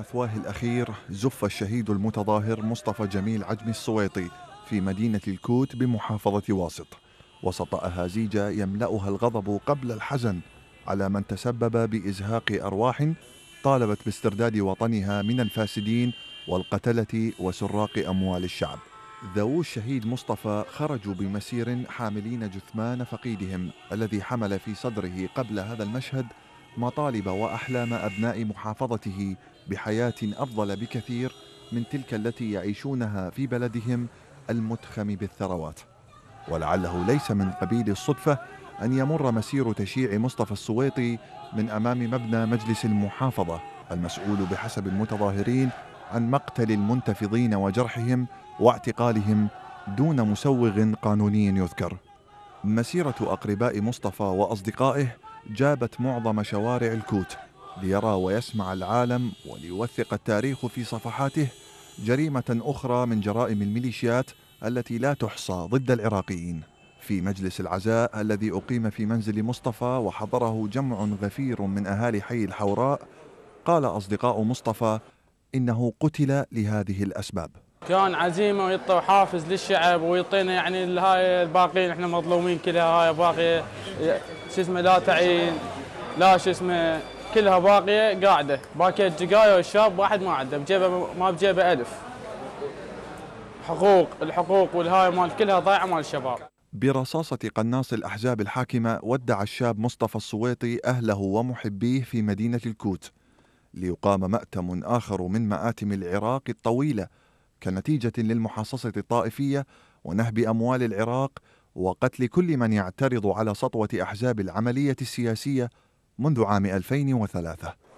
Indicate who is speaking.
Speaker 1: مثواه الأخير زف الشهيد المتظاهر مصطفى جميل عجمي السويطي في مدينة الكوت بمحافظة واسط وسط أهازيج يملأها الغضب قبل الحزن على من تسبب بإزهاق أرواح طالبت باسترداد وطنها من الفاسدين والقتلة وسراق أموال الشعب ذوو الشهيد مصطفى خرجوا بمسير حاملين جثمان فقيدهم الذي حمل في صدره قبل هذا المشهد مطالب واحلام ابناء محافظته بحياه افضل بكثير من تلك التي يعيشونها في بلدهم المتخم بالثروات ولعله ليس من قبيل الصدفه ان يمر مسير تشييع مصطفى السويطي من امام مبنى مجلس المحافظه المسؤول بحسب المتظاهرين عن مقتل المنتفضين وجرحهم واعتقالهم دون مسوغ قانوني يذكر مسيره اقرباء مصطفى واصدقائه جابت معظم شوارع الكوت ليرى ويسمع العالم وليوثق التاريخ في صفحاته جريمة أخرى من جرائم الميليشيات التي لا تحصى ضد العراقيين في مجلس العزاء الذي أقيم في منزل مصطفى وحضره جمع غفير من أهالي حي الحوراء قال أصدقاء مصطفى إنه قتل لهذه الأسباب
Speaker 2: كان عزيمه ويعطى وحافز للشعب ويعطينا يعني هاي الباقيين احنا مظلومين كلها هاي باقيه شو اسمه لا تعيين لا شو اسمه كلها باقيه قاعده باكيت دقايق والشاب واحد ما عنده بجيبه ما بجيبه ألف حقوق الحقوق والهاي مال كلها ضايعه مال الشباب
Speaker 1: برصاصة قناص الأحزاب الحاكمة ودع الشاب مصطفى السويطي أهله ومحبيه في مدينة الكوت ليقام مأتم آخر من مآتم العراق الطويلة كنتيجة للمحاصصة الطائفية ونهب أموال العراق وقتل كل من يعترض على سطوة أحزاب العملية السياسية منذ عام 2003